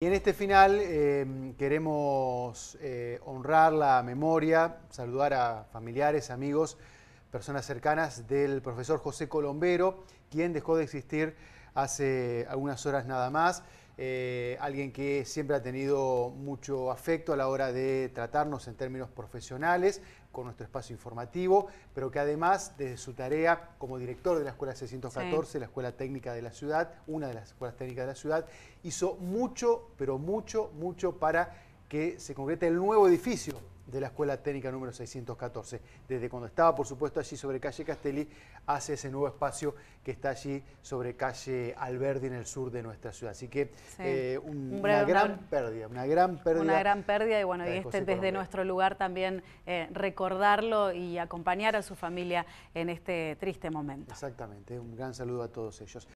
Y en este final em, queremos eh, honrar la memoria, saludar a familiares, amigos, personas cercanas del profesor José Colombero, quien dejó de existir hace algunas horas nada más. Eh, alguien que siempre ha tenido mucho afecto a la hora de tratarnos en términos profesionales, con nuestro espacio informativo, pero que además desde su tarea como director de la Escuela 614, la Escuela Técnica de la Ciudad, una de las escuelas técnicas de la ciudad, hizo mucho, pero mucho, mucho para que se concrete el nuevo edificio de la Escuela Técnica número 614. Desde cuando estaba, por supuesto, allí sobre calle Castelli, hace ese nuevo espacio que está allí sobre calle Alberdi en el sur de nuestra ciudad. Así que eh, una gran pérdida, una gran pérdida. Una gran pérdida y bueno, y este, desde nuestro lugar también eh, recordarlo y acompañar a su familia en este triste momento. Exactamente, un gran saludo a todos ellos.